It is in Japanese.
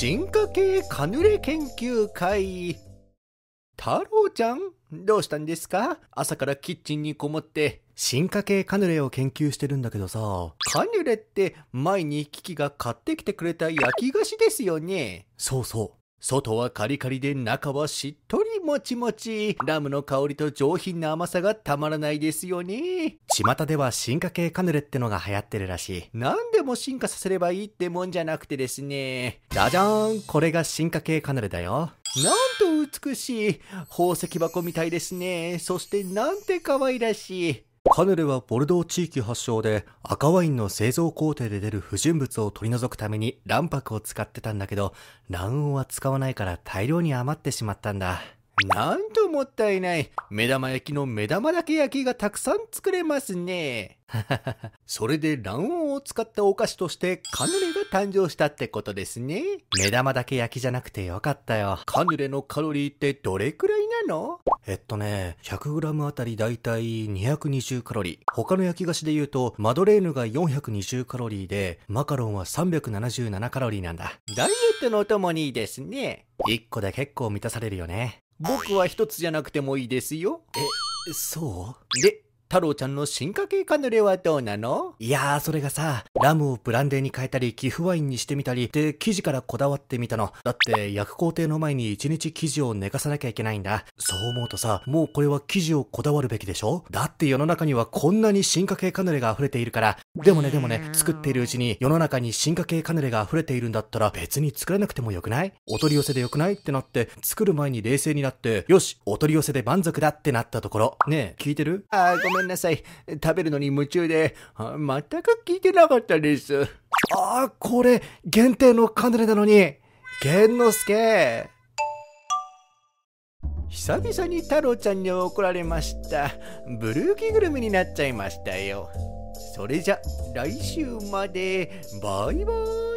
進化系カヌレ研究会太郎ちゃんどうしたんですか朝からキッチンにこもって進化系カヌレを研究してるんだけどさカヌレって前にキキが買ってきてくれた焼き菓子ですよねそうそう外はカリカリで中はしっとりもちもち。ラムの香りと上品な甘さがたまらないですよね。巷では進化系カヌレってのが流行ってるらしい。何でも進化させればいいってもんじゃなくてですね。じゃじゃーんこれが進化系カヌレだよ。なんと美しい。宝石箱みたいですね。そしてなんて可愛らしい。カヌレはボルドー地域発祥で赤ワインの製造工程で出る不純物を取り除くために卵白を使ってたんだけど卵黄は使わないから大量に余ってしまったんだなんともったいない目玉焼きの目玉だけ焼きがたくさん作れますね それで卵黄を使ったお菓子としてカヌレが誕生したってことですね目玉だけ焼きじゃなくてよかったよカヌレのカロリーってどれくらいなのえっとね、100g あたりだいたい220カロリー。他の焼き菓子で言うと、マドレーヌが420カロリーで、マカロンは377カロリーなんだ。ダイエットのお供にいいですね。1個で結構満たされるよね。僕は1つじゃなくてもいいですよ。え、そうで、太郎ちゃんの進化系カヌレはどうなのいやー、それがさ、ラムをブランデーに変えたり、寄付ワインにしてみたり、で、生地からこだわってみたの。だって、焼く工程の前に一日生地を寝かさなきゃいけないんだ。そう思うとさ、もうこれは生地をこだわるべきでしょだって世の中にはこんなに進化系カヌレが溢れているから。でもね、でもね、作っているうちに世の中に進化系カヌレが溢れているんだったら別に作らなくてもよくないお取り寄せでよくないってなって、作る前に冷静になって、よし、お取り寄せで満足だってなったところ。ねえ、聞いてるあー、ごめんめんなさい。食べるのに夢中で、全く聞いてなかったです。ああ、これ、限定のカヌレなのに。玄之介。久々に太郎ちゃんに怒られました。ブルーキグルメになっちゃいましたよ。それじゃ、来週まで、バイバーイ。